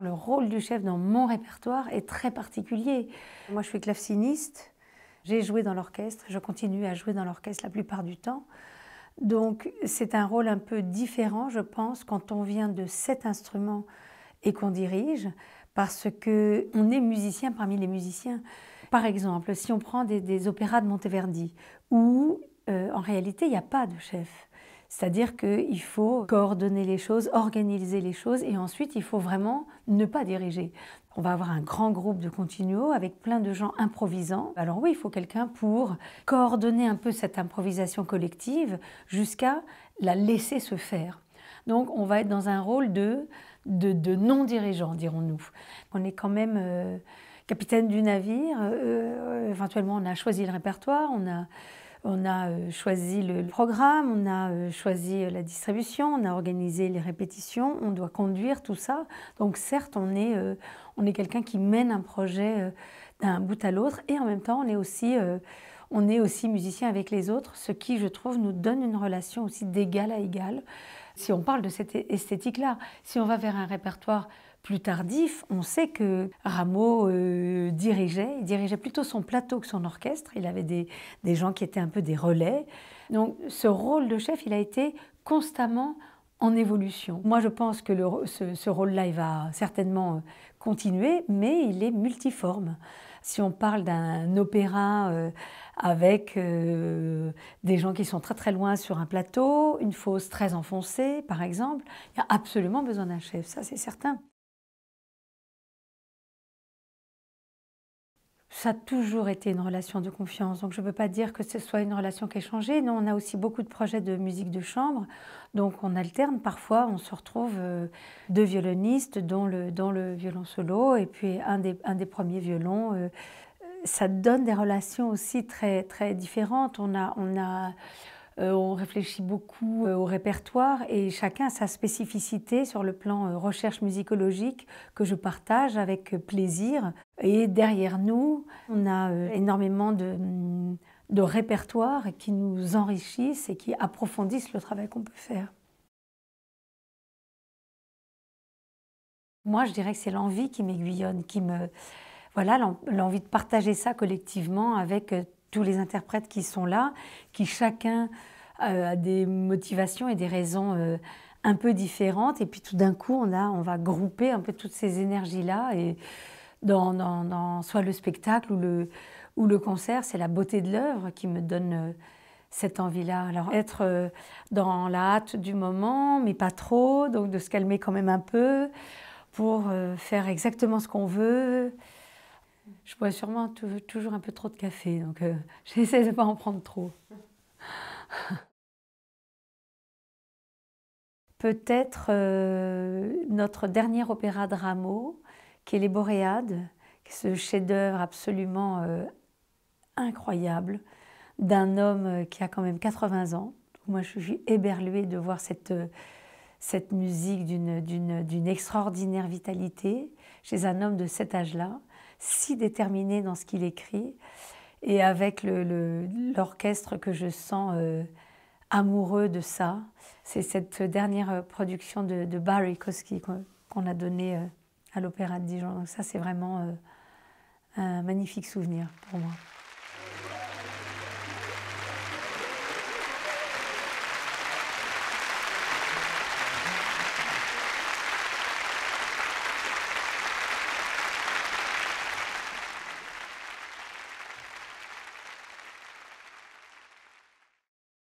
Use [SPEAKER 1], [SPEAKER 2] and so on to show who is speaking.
[SPEAKER 1] Le rôle du chef dans mon répertoire est très particulier. Moi, je suis claveciniste, j'ai joué dans l'orchestre, je continue à jouer dans l'orchestre la plupart du temps. Donc, c'est un rôle un peu différent, je pense, quand on vient de cet instrument et qu'on dirige, parce qu'on est musicien parmi les musiciens. Par exemple, si on prend des, opéras de Monteverdi, où euh, en réalité, il n'y a pas de chef. C'est-à-dire qu'il faut coordonner les choses, organiser les choses, et ensuite il faut vraiment ne pas diriger. On va avoir un grand groupe de continuo avec plein de gens improvisants. Alors oui, il faut quelqu'un pour coordonner un peu cette improvisation collective jusqu'à la laisser se faire. Donc on va être dans un rôle de, de, non-dirigeant, dirons-nous. On est quand même... Euh, capitaine du navire, euh, euh, éventuellement on a choisi le répertoire, on a on a euh, choisi le programme, on a euh, choisi euh, la distribution, on a organisé les répétitions, on doit conduire tout ça. Donc certes, on est, quelqu'un qui mène un projet d'un bout à l'autre et en même temps, on est aussi... on est aussi musicien avec les autres, ce qui, je trouve, nous donne une relation aussi d'égal à égal. Si on parle de cette esthétique-là, si on va vers un répertoire plus tardif, on sait que Rameau euh, dirigeait, il dirigeait plutôt son plateau que son orchestre. Il avait des, gens qui étaient un peu des relais. Donc ce rôle de chef, il a été constamment en évolution. Moi, je pense que ce, rôle-là, il va certainement euh, continuer, mais il est multiforme. Si on parle d'un opéra euh, avec des gens qui sont très très loin sur un plateau, une fosse très enfoncée, par exemple, il y a absolument besoin d'un chef, ça c'est certain. ça a toujours été une relation de confiance. Donc je ne peux pas dire que ce soit une relation qui a changé. Nous, on a aussi beaucoup de projets de musique de chambre. Donc on alterne. Parfois, on se retrouve euh, deux violonistes, dont le, violon solo, et puis un des, premiers violons. Euh, euh, ça donne des relations aussi très, différentes. On on réfléchit beaucoup au répertoire et chacun a sa spécificité sur le plan recherche musicologique que je partage avec plaisir. Et derrière nous, on a euh, énormément de, répertoires qui nous enrichissent et qui approfondissent le travail qu'on peut faire. Moi, je dirais que c'est l'envie qui m'aiguillonne, qui me. Voilà, l'envie de partager ça collectivement avec euh, tous les interprètes qui sont là, qui chacun euh, a des motivations et des raisons un peu différentes. Et puis tout d'un coup, on, a, on va grouper un peu toutes ces énergies-là. Et dans, dans, soit le spectacle ou le, ou le concert. C'est la beauté de l'œuvre qui me donne euh, cette envie-là. Alors être euh, dans la hâte du moment, mais pas trop, donc de se calmer quand même un peu pour euh, faire exactement ce qu'on veut. Je bois sûrement toujours un peu trop de café, donc j'essaie de ne pas en prendre trop. Peut-être notre dernier opéra de Rameau, qui est les Boréades, ce chef-d'œuvre absolument euh, incroyable d'un homme euh, qui a quand même 80 ans. Moi, je suis éberluée de voir cette, euh, cette musique d'une extraordinaire vitalité chez un homme de cet âge-là, si déterminé dans ce qu'il écrit, et avec l'orchestre le, que je sens amoureux de ça. C'est cette dernière production de, de Barry Kosky qu'on a donnée à l'Opéra de Dijon. Donc ça, c'est vraiment euh, un magnifique souvenir pour moi.